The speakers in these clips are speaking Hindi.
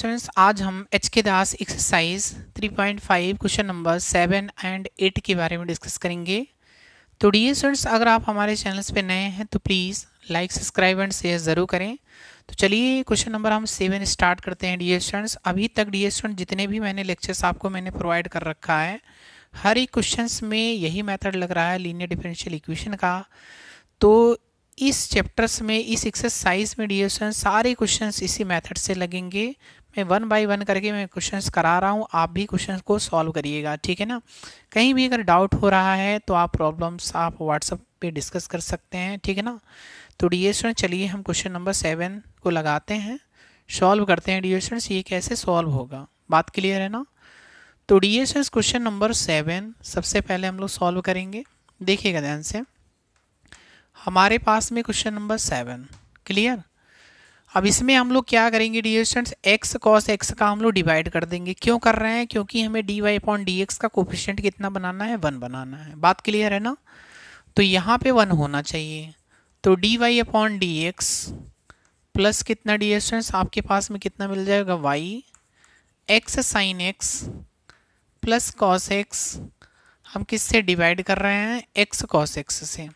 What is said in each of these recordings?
स्टूडेंट्स आज हम H K Das exercise 3.5 question number 7 and 8 के बारे में डिस्कस करेंगे तो डी स्टूडेंट्स अगर आप हमारे चैनल्स पे नए हैं तो please like subscribe and share ज़रूर करें तो चलिए क्वेश्चन नंबर हम सेवन स्टार्ट करते हैं डी स्टूडेंट्स अभी तक डी स्टूडेंट जितने भी मैंने लेक्चर्स आपको मैंने प्रोवाइड कर रखा है हर एक क्वेश्चन में यही मैथड लग रहा है लीनियर डिफरेंशियल इक्वेशन का तो इस चैप्टर्स में इस एक्सरसाइज में डी सारे क्वेश्चंस इसी मेथड से लगेंगे मैं वन बाय वन करके मैं क्वेश्चंस करा रहा हूँ आप भी क्वेश्चंस को सॉल्व करिएगा ठीक है ना कहीं भी अगर डाउट हो रहा है तो आप प्रॉब्लम्स आप व्हाट्सअप पे डिस्कस कर सकते हैं ठीक है ना तो डी स्टूडेंट चलिए हम क्वेश्चन नंबर सेवन को लगाते हैं सॉल्व करते हैं डी एस ये कैसे सॉल्व होगा बात क्लियर है ना तो D S question number seven सबसे पहले हम लोग सॉल्व करेंगे देखिएगा ध्यान से हमारे पास में क्वेश्चन नंबर सेवन क्लियर अब इसमें हम लोग क्या करेंगे डी स्टूडेंट्स एक्स कॉस एक्स का हम लोग डिवाइड कर देंगे क्यों कर रहे हैं क्योंकि हमें D Y upon D x का कोफिशेंट कितना बनाना है वन बनाना है बात क्लियर है ना तो यहाँ पे वन होना चाहिए तो d Y upon D x plus कितना डी स्टूडेंट्स आपके पास में कितना मिल जाएगा y x sine x plus cos x हम किससे डिवाइड कर रहे हैं एक्स कॉस एक्स से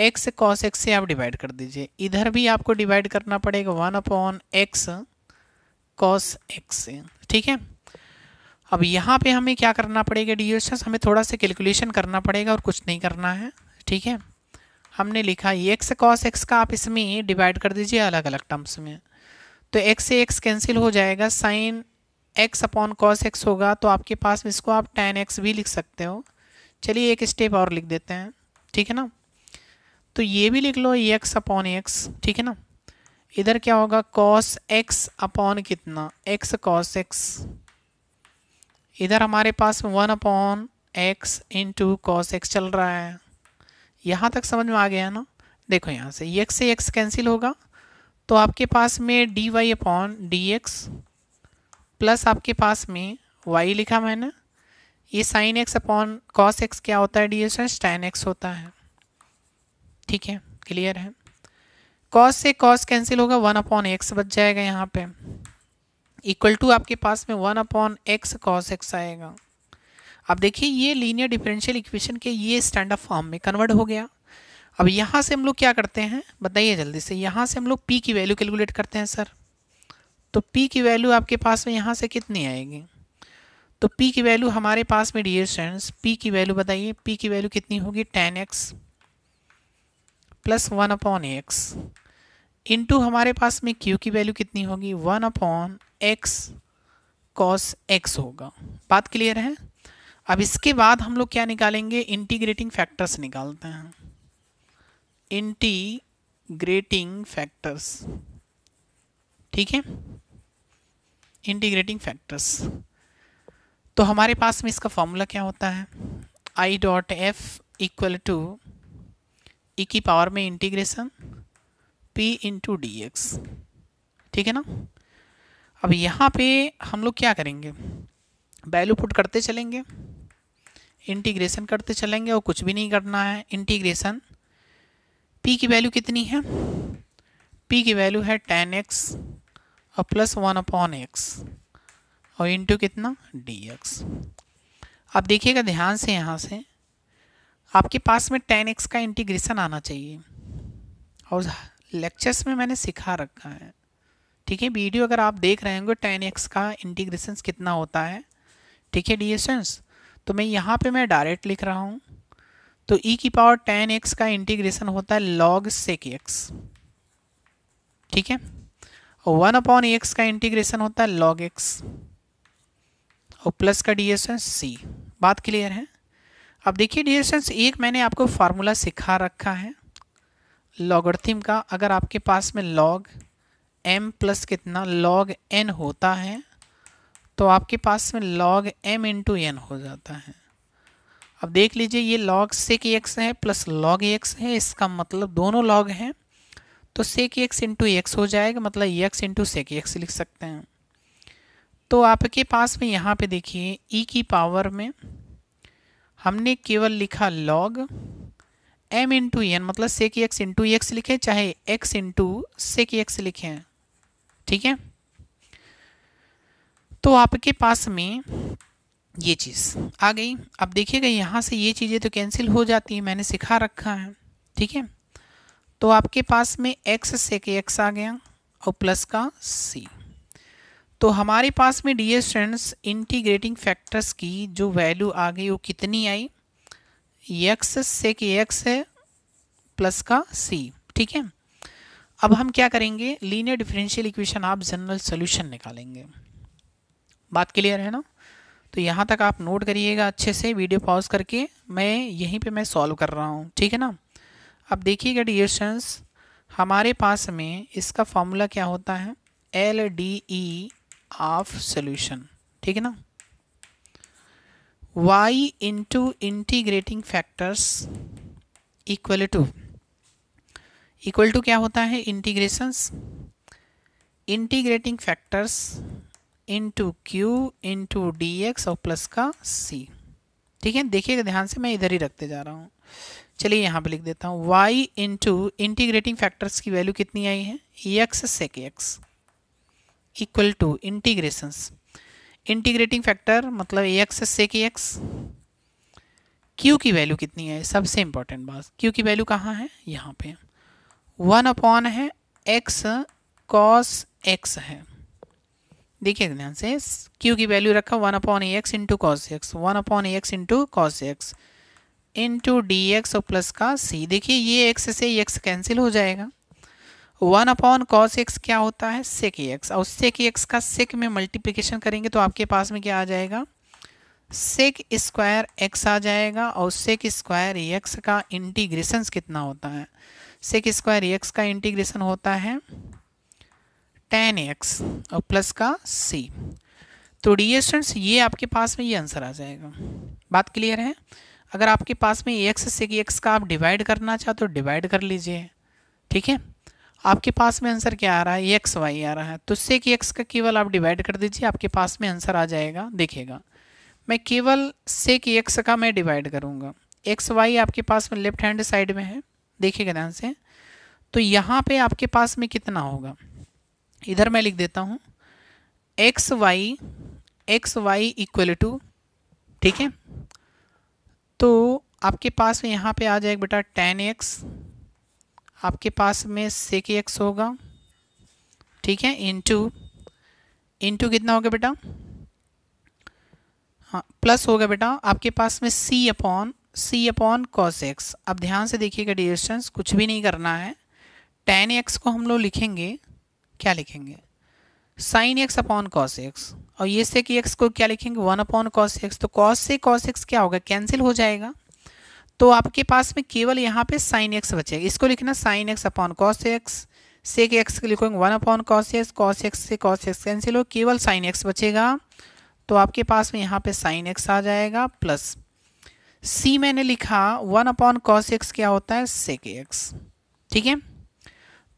एक्स कॉस एक्स से आप डिवाइड कर दीजिए इधर भी आपको डिवाइड करना पड़ेगा one upon x cos x से ठीक है अब यहाँ पे हमें क्या करना पड़ेगा डी हमें थोड़ा सा कैलकुलेशन करना पड़ेगा और कुछ नहीं करना है ठीक है हमने लिखा एक्स कॉस एक्स का आप इसमें डिवाइड कर दीजिए अलग अलग टर्म्स में तो एक्स से एक्स कैंसिल हो जाएगा sine x upon cos x होगा तो आपके पास इसको आप टेन एक्स भी लिख सकते हो चलिए एक स्टेप और लिख देते हैं ठीक है ना तो ये भी लिख लो एक्स अपॉन एक्स ठीक है ना इधर क्या होगा कॉस एक्स अपॉन कितना एक्स कॉस एक्स इधर हमारे पास one upon x into cos x चल रहा है यहाँ तक समझ में आ गया ना देखो यहाँ से एक्स से एक्स कैंसिल होगा तो आपके पास में d Y upon D x plus आपके पास में वाई लिखा मैंने ये sine x upon cos x क्या होता है डी एस टैन एक्स होता है ठीक है क्लियर है कॉस से कॉस कैंसिल होगा वन अपॉन एक्स बच जाएगा यहाँ पे इक्वल टू आपके पास में one upon x cos x आएगा अब देखिए ये लीनियर डिफरेंशियल इक्वेशन के ये स्टैंड अप फॉर्म में कन्वर्ट हो गया अब यहाँ से हम लोग क्या करते हैं बताइए जल्दी से यहाँ से हम लोग पी की वैल्यू कैलकुलेट करते हैं सर तो पी की वैल्यू आपके पास में यहाँ से कितनी आएगी तो पी की वैल्यू हमारे पास में डी स्टूडेंट्स पी की वैल्यू बताइए पी की वैल्यू कितनी होगी tan x plus one upon x into हमारे पास में क्यू की वैल्यू कितनी होगी one upon x cos x होगा बात क्लियर है अब इसके बाद हम लोग क्या निकालेंगे इंटीग्रेटिंग फैक्टर्स निकालते हैं इंटीग्रेटिंग फैक्टर्स ठीक है इंटीग्रेटिंग फैक्टर्स तो हमारे पास में इसका फॉर्मूला क्या होता है I dot F equal to e e की पावर में integration p into D x ठीक है ना अब यहाँ पे हम लोग क्या करेंगे वैल्यू पुट करते चलेंगे इंटीग्रेशन करते चलेंगे और कुछ भी नहीं करना है इंटीग्रेशन पी की वैल्यू कितनी है पी की वैल्यू है टेन एक्स और प्लस वन अपॉन एक्स और इंटू कितना डी एक्स आप देखिएगा ध्यान से यहाँ से आपके पास में टेन एक्स का इंटीग्रेशन आना चाहिए और लेक्चर्स में मैंने सिखा रखा है ठीक है वीडियो अगर आप देख रहे होंगे टेन एक्स का इंटीग्रेशन कितना होता है ठीक है डी तो मैं यहाँ पे मैं डायरेक्ट लिख रहा हूँ तो ई e की पावर टेन एक्स का इंटीग्रेशन होता है लॉग सेक एक्स ठीक है और वन अपॉन एक्स का इंटीग्रेशन होता है लॉग एक्स और प्लस का डी सी बात क्लियर है अब देखिए डियर सेंस एक मैंने आपको फार्मूला सिखा रखा है लॉगर्थिम का अगर आपके पास में लॉग एम प्लस कितना लॉग एन होता है तो आपके पास में लॉग एम इंटू एन हो जाता है अब देख लीजिए ये लॉग सेक एक्स है प्लस लॉग एक्स है इसका मतलब दोनों लॉग हैं तो सेक एक्स इंटू एक्स हो जाएगा मतलब एक्स इंटू सेक एक्स लिख सकते हैं तो आपके पास में यहाँ पे देखिए ई e की पावर में हमने केवल लिखा लॉग एम इंटू एन मतलब sec एक्स इंटू एक्स लिखे चाहे एक्स इंटू सेक एक्स लिखें ठीक है तो आपके पास में ये चीज़ आ गई अब देखिएगा यहाँ से ये चीज़ें तो कैंसिल हो जाती है मैंने सिखा रखा है ठीक है तो आपके पास में एक्स sec एक्स आ गया और प्लस का सी तो हमारे पास में डी स्टूडेंट्स इंटीग्रेटिंग फैक्टर्स की जो वैल्यू आ गई वो कितनी आई एक्स से कि एक्स है प्लस का सी ठीक है अब हम क्या करेंगे लीनियर डिफरेंशियल इक्वेशन आप जनरल सोल्यूशन निकालेंगे बात क्लियर है ना तो यहाँ तक आप नोट करिएगा अच्छे से वीडियो पॉज करके मैं यहीं पे मैं सॉल्व कर रहा हूँ ठीक है ना अब देखिएगा डियर हमारे पास में इसका फॉर्मूला क्या होता है L D E of solution ठीक है ना Y into integrating factors equal to equal to क्या होता है integration integrating factors into Q into D X और प्लस का सी ठीक है देखिएगा ध्यान से मैं इधर ही रखते जा रहा हूँ चलिए यहाँ पे लिख देता हूँ y इंटू इंटीग्रेटिंग फैक्टर्स की वैल्यू कितनी आई है x sec x equal to integrations integrating factor मतलब ए एक्स से के एक्स क्यू की वैल्यू कितनी है सबसे इम्पॉर्टेंट बात क्यू की वैल्यू कहाँ है यहाँ पे वन अपॉन है एक्स कॉस एक्स है देखिए ध्यान से क्यू की वैल्यू रखा वन अपॉन ए x into cos X one upon ए x into cos X into D X और प्लस का सी देखिए ये एक्स से एक्स कैंसिल हो जाएगा वन अपॉन कॉस एक्स क्या होता है सेक एक्स और सेक एक्स का सेक में मल्टीप्लिकेशन करेंगे तो आपके पास में क्या आ जाएगा सेक स्क्वायर एक्स आ जाएगा और सेक स्क्वायर एक्स का इंटीग्रेशन कितना होता है सेक स्क्वायर एक्स का इंटीग्रेशन होता है टेन एक्स और प्लस का सी तो डी ये आपके पास में ये आंसर आ जाएगा बात क्लियर है अगर आपके पास में एक्स सेक एक्स का आप डिवाइड करना चाहो तो डिवाइड कर लीजिए ठीक है आपके पास में आंसर क्या आ रहा है एक्स वाई आ रहा है तो उससे कि एक्स का केवल आप डिवाइड कर दीजिए आपके पास में आंसर आ जाएगा देखिएगा मैं केवल से कि एक्स का मैं डिवाइड करूँगा एक्स वाई आपके पास में लेफ्ट हैंड साइड में है देखिएगा ध्यान से तो यहाँ पे आपके पास में कितना होगा इधर मैं लिख देता हूँ x y x y equal to ठीक है तो आपके पास में यहाँ पे आ जाएगा बेटा टेन एक्स आपके पास में सेक एक्स होगा ठीक है इन टू कितना होगा बेटा हाँ प्लस हो गया बेटा आपके पास में c upon c upon cos x अब ध्यान से देखिएगा डिस्टेंस कुछ भी नहीं करना है टेन एक्स को हम लोग लिखेंगे क्या लिखेंगे sine x upon cos x और ये से कि एक्स को क्या लिखेंगे वन अपॉन कॉस एक्स तो कॉस से कॉस एक्स क्या होगा कैंसिल हो जाएगा तो आपके पास में केवल यहाँ पे साइन एक्स बचेगा इसको लिखना sine x upon cos x के एक्स लिखोगे one upon cos x cos x से कॉस एक्स कैंसिल हो केवल साइन एक्स बचेगा तो आपके पास में यहाँ पे साइन एक्स आ जाएगा प्लस सी मैंने लिखा वन अपॉन कॉस एक्स क्या होता है के एक्स ठीक है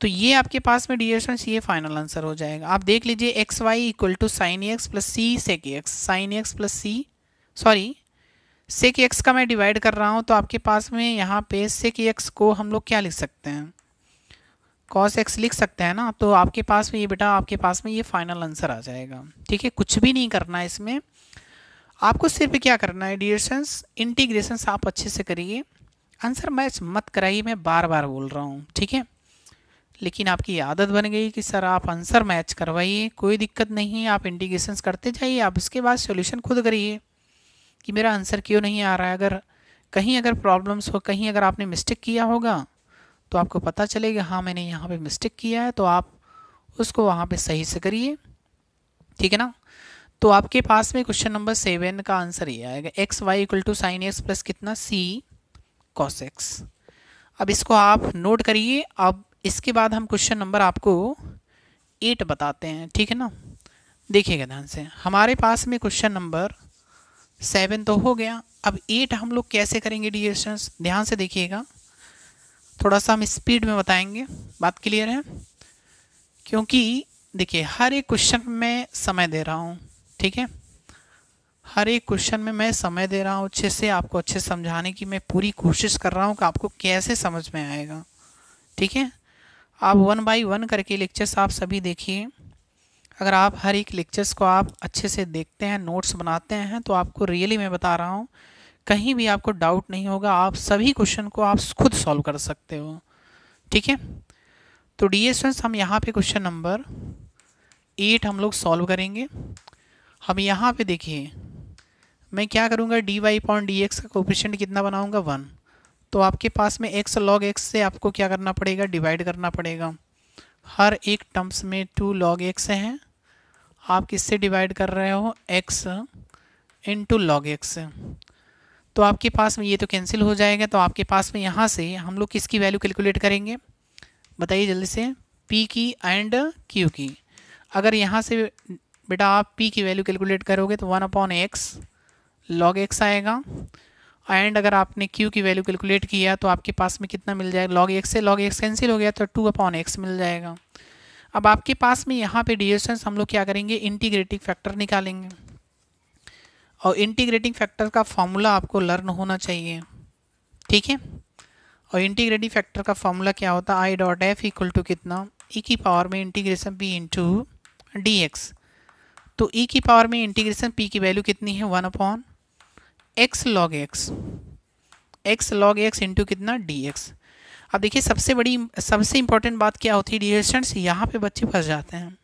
तो ये आपके पास में डी ये फाइनल आंसर हो जाएगा आप देख लीजिए x y equal to sine x plus c के x sine x plus c sorry sec x का मैं डिवाइड कर रहा हूँ तो आपके पास में यहाँ पे सेक एक्स को हम लोग क्या लिख सकते हैं कॉस एक्स लिख सकते हैं ना तो आपके पास में ये बेटा आपके पास में ये फाइनल आंसर आ जाएगा ठीक है कुछ भी नहीं करना है इसमें आपको सिर्फ क्या करना है डिशंस इंटीग्रेशंस आप अच्छे से करिए आंसर मैच मत कराइए मैं बार बार बोल रहा हूँ ठीक है लेकिन आपकी आदत बन गई कि सर आप आंसर मैच करवाइए कोई दिक्कत नहीं आप इंटीग्रेशंस करते जाइए आप इसके बाद सोल्यूशन खुद करिए कि मेरा आंसर क्यों नहीं आ रहा है अगर कहीं अगर प्रॉब्लम्स हो कहीं अगर आपने मिस्टेक किया होगा तो आपको पता चलेगा हाँ मैंने यहाँ पे मिस्टेक किया है तो आप उसको वहाँ पे सही से करिए ठीक है ना तो आपके पास में क्वेश्चन नंबर सेवन का आंसर ये आएगा x y equal to sine x plus कितना सी कॉस एक्स अब इसको आप नोट करिए अब इसके बाद हम क्वेश्चन नंबर आपको एट बताते हैं ठीक है ना देखिएगा ध्यान से हमारे पास में क्वेश्चन नंबर सेवन तो हो गया अब एट हम लोग कैसे करेंगे डिस्टेंस ध्यान से देखिएगा थोड़ा सा हम स्पीड में बताएंगे बात क्लियर है क्योंकि देखिए हर एक क्वेश्चन में समय दे रहा हूँ ठीक है हर एक क्वेश्चन में मैं समय दे रहा हूँ अच्छे से आपको अच्छे समझाने की मैं पूरी कोशिश कर रहा हूँ कि आपको कैसे समझ में आएगा ठीक है आप वन बाई वन करके लेक्चर्स आप सभी देखिए अगर आप हर एक लेक्चर्स को आप अच्छे से देखते हैं नोट्स बनाते हैं तो आपको रियली मैं बता रहा हूँ कहीं भी आपको डाउट नहीं होगा आप सभी क्वेश्चन को आप खुद सॉल्व कर सकते हो ठीक है तो डी एस हम यहाँ पे क्वेश्चन नंबर एट हम लोग सॉल्व करेंगे हम यहाँ पे देखिए मैं क्या करूँगा d y point d x का कोपिशेंट कितना बनाऊँगा वन तो आपके पास में एक्स लॉग एक्स से आपको क्या करना पड़ेगा डिवाइड करना पड़ेगा हर एक टर्म्स में टू लॉग एक्स हैं आप किससे डिवाइड कर रहे हो एक्स इंटू लॉग एक्स तो आपके पास में ये तो कैंसिल हो जाएगा तो आपके पास में यहाँ से हम लोग किसकी वैल्यू कैलकुलेट करेंगे बताइए जल्दी से पी की एंड क्यू की अगर यहाँ से बेटा आप पी की वैल्यू कैलकुलेट करोगे तो one upon x log x आएगा एंड अगर आपने क्यू की वैल्यू कैलकुलेट किया तो आपके पास में कितना मिल जाएगा लॉग एक्स से लॉग एक्स कैंसिल हो गया तो टू अपॉन एक्स मिल जाएगा अब आपके पास में यहाँ पे डिस्टेंस हम लोग क्या करेंगे इंटीग्रेटिंग फैक्टर निकालेंगे और इंटीग्रेटिंग फैक्टर का फॉर्मूला आपको लर्न होना चाहिए ठीक है और इंटीग्रेटिंग फैक्टर का फॉर्मूला क्या होता है I dot F equal to कितना ई e की पावर में integration p into D x तो ई e की पावर में इंटीग्रेशन पी की वैल्यू कितनी है one upon x log x x log x into कितना डी एक्स अब देखिए सबसे बड़ी सबसे इंपॉर्टेंट बात क्या होती है डियर स्टूडेंट्स यहाँ पे बच्चे फंस जाते हैं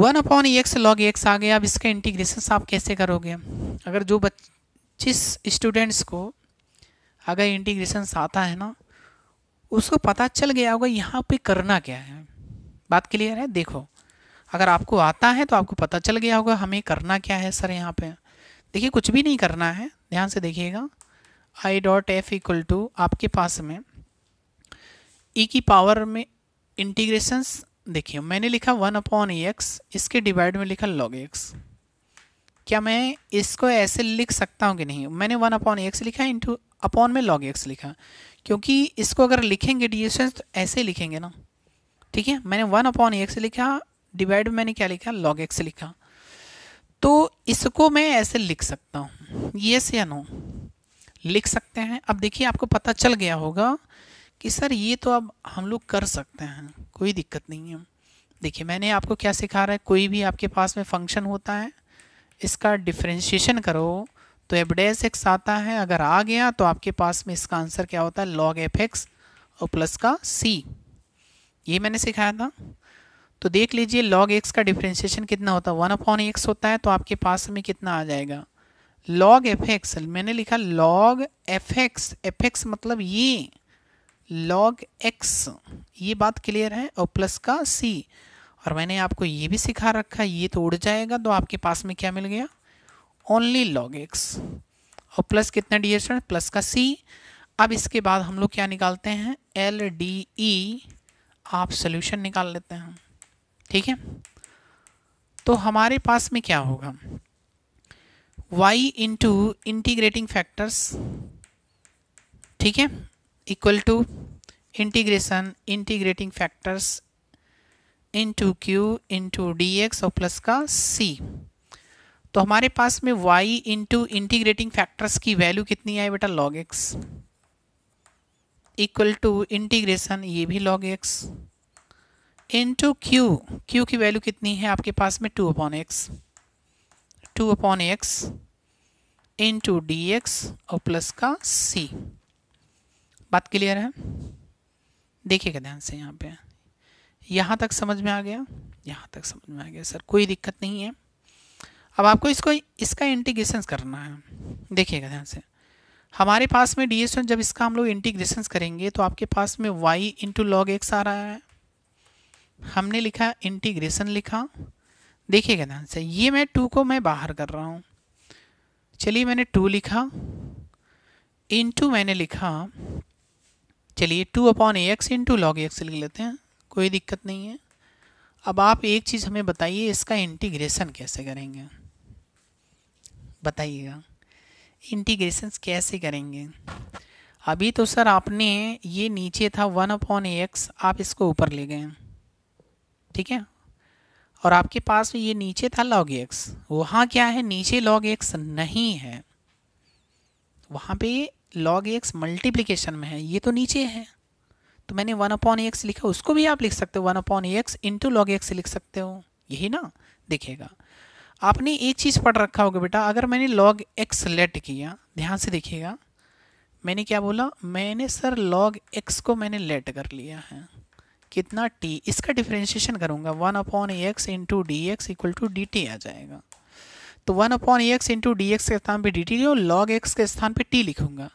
one upon x log x आ गया अब इसका इंटीग्रेशन आप कैसे करोगे अगर जो बच्चे स्टूडेंट्स को अगर इंटीग्रेशन आता है ना उसको पता चल गया होगा यहाँ पे करना क्या है बात क्लियर है देखो अगर आपको आता है तो आपको पता चल गया होगा हमें करना क्या है सर यहाँ पे देखिए कुछ भी नहीं करना है ध्यान से देखिएगा I dot F equal to आपके पास में ई e की पावर में इंटीग्रेशंस देखिए मैंने लिखा वन अपॉन ई एक्स इसके डिवाइड में लिखा लॉग एक्स क्या मैं इसको ऐसे लिख सकता हूँ कि नहीं मैंने वन अपॉन एक्स लिखा इन इंटू अपॉन में लॉग एक्स लिखा क्योंकि इसको अगर लिखेंगे डिस्टेंस तो ऐसे लिखेंगे ना ठीक है मैंने वन अपॉन एक्स लिखा डिवाइड मैंने क्या लिखा लॉग एक्स लिखा तो इसको मैं ऐसे लिख सकता हूँ येस या नो लिख सकते हैं अब देखिए आपको पता चल गया होगा कि सर ये तो अब हम लोग कर सकते हैं कोई दिक्कत नहीं है देखिए मैंने आपको क्या सिखा रहा है कोई भी आपके पास में फंक्शन होता है इसका डिफ्रेंशिएशन करो तो एबडेस एक्स आता है अगर आ गया तो आपके पास में इसका आंसर क्या होता है लॉग एफ एक्स और प्लस का सी ये मैंने सिखाया था तो देख लीजिए लॉग एक्स का डिफ्रेंशिएशन कितना होता है वन अपॉन एक्स होता है तो आपके पास में कितना आ जाएगा लॉग एफ एक्स मैंने लिखा log F x f x मतलब ये लॉग एक्स ये बात क्लियर है और प्लस का सी और मैंने आपको ये भी सिखा रखा है ये तो उड़ जाएगा तो आपके पास में क्या मिल गया ओनली लॉग एक्स और प्लस कितना डी एस प्लस का सी अब इसके बाद हम लोग क्या निकालते हैं एल डी ई आप सोल्यूशन निकाल लेते हैं ठीक है तो हमारे पास में क्या होगा वाई इंटू इंटीग्रेटिंग फैक्टर्स ठीक है equal to integration integrating factors into Q into D X और प्लस का सी तो हमारे पास में y इंटू इंटीग्रेटिंग फैक्टर्स की वैल्यू कितनी आई बेटा log x equal to integration ये भी log x into Q Q की वैल्यू कितनी है आपके पास में two upon X two upon x into D X और प्लस का सी बात क्लियर है देखिएगा ध्यान से यहाँ पे यहाँ तक समझ में आ गया यहाँ तक समझ में आ गया सर कोई दिक्कत नहीं है अब आपको इसको इसका इंटीग्रेशन करना है देखिएगा ध्यान से हमारे पास में डी जब इसका हम लोग इंटीग्रेशन करेंगे तो आपके पास में वाई इंटू लॉग एक्स आ रहा है हमने लिखा इंटीग्रेशन लिखा देखिएगा ध्यान से ये मैं टू को मैं बाहर कर रहा हूँ चलिए मैंने टू लिखा इनटू मैंने लिखा चलिए टू अपॉन ए एक्स इंटू लॉग एक्स लिख लेते हैं कोई दिक्कत नहीं है अब आप एक चीज़ हमें बताइए इसका इंटीग्रेशन कैसे करेंगे बताइएगा इंटीग्रेशन कैसे करेंगे अभी तो सर आपने ये नीचे था वन अपॉन ए एक्स आप इसको ऊपर ले गए ठीक है और आपके पास में ये नीचे था लॉग एक्स वहाँ क्या है नीचे लॉग एक्स नहीं है वहाँ पे लॉग एक्स मल्टीप्लिकेशन में है ये तो नीचे है तो मैंने वन अपॉन एक्स लिखा उसको भी आप लिख सकते हो one upon x into log x लिख सकते हो यही ना दिखेगा आपने एक चीज़ पढ़ रखा होगा बेटा अगर मैंने लॉग एक्स लेट किया ध्यान से देखिएगा मैंने क्या बोला मैंने सर लॉग एक्स को मैंने लेट कर लिया है कितना टी इसका डिफ्रेंशिएशन करूँगा one upon x into D x equal to d t आ जाएगा तो one upon x into D x के स्थान पे डी टी और लॉग एक्स के स्थान पे टी लिखूँगा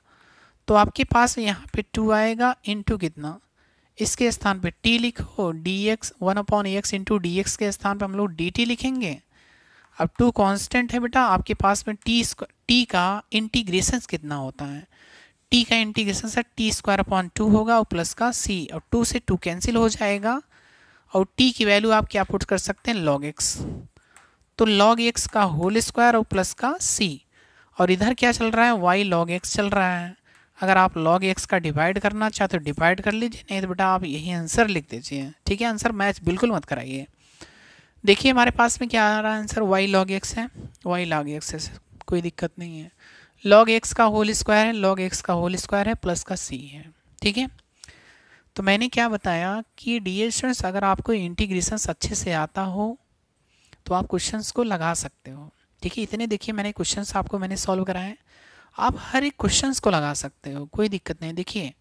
तो आपके पास यहाँ पे टू आएगा इंटू कितना इसके स्थान पे टी लिखो d x one upon x into D x के स्थान पे हम लोग डी टी लिखेंगे अब टू कॉन्स्टेंट है बेटा आपके पास में टी टी का इंटीग्रेशन कितना होता है टी का integration sir t square upon two होगा और प्लस का सी और टू से टू कैंसिल हो जाएगा और टी की वैल्यू आप क्या पुट कर सकते हैं लॉग एक्स तो लॉग एक्स का होल स्क्वायर और प्लस का सी और इधर क्या चल रहा है वाई लॉग एक्स चल रहा है अगर आप लॉग एक्स का डिवाइड करना चाहते हो डिवाइड कर लीजिए नहीं तो बेटा आप यही आंसर लिख दीजिए ठीक है आंसर मैच बिल्कुल मत कराइए देखिए हमारे पास में क्या आ रहा है आंसर वाई लॉग एक्स है वाई लॉग एक्स है कोई दिक्कत नहीं है लॉग एक्स का होल स्क्वायर है लॉग एक्स का होल स्क्वायर है प्लस का सी है ठीक है तो मैंने क्या बताया कि डी अगर आपको इंटीग्रेशन अच्छे से आता हो तो आप क्वेश्चंस को लगा सकते हो ठीक है इतने देखिए मैंने क्वेश्चंस आपको मैंने सॉल्व कराए आप हर एक क्वेश्चंस को लगा सकते हो कोई दिक्कत नहीं देखिए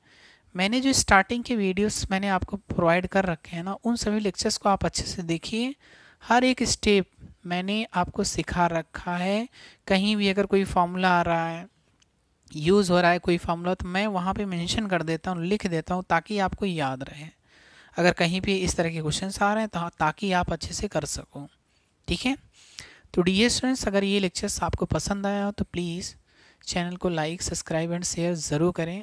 मैंने जो स्टार्टिंग के वीडियोस मैंने आपको प्रोवाइड कर रखे हैं ना उन सभी लेक्चर्स को आप अच्छे से देखिए हर एक स्टेप मैंने आपको सिखा रखा है कहीं भी अगर कोई फार्मूला आ रहा है यूज़ हो रहा है कोई फार्मूला तो मैं वहाँ पे मेंशन कर देता हूँ लिख देता हूँ ताकि आपको याद रहे अगर कहीं भी इस तरह के क्वेश्चन आ रहे हैं तो हाँ, ताकि आप अच्छे से कर सको ठीक है तो डी स्टूडेंट्स अगर ये लेक्चर्स आपको पसंद आया हो तो प्लीज़ चैनल को लाइक सब्सक्राइब एंड शेयर ज़रूर करें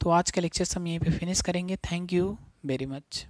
तो आज का लेक्चर्स हम यहीं पर फिनिश करेंगे थैंक यू वेरी मच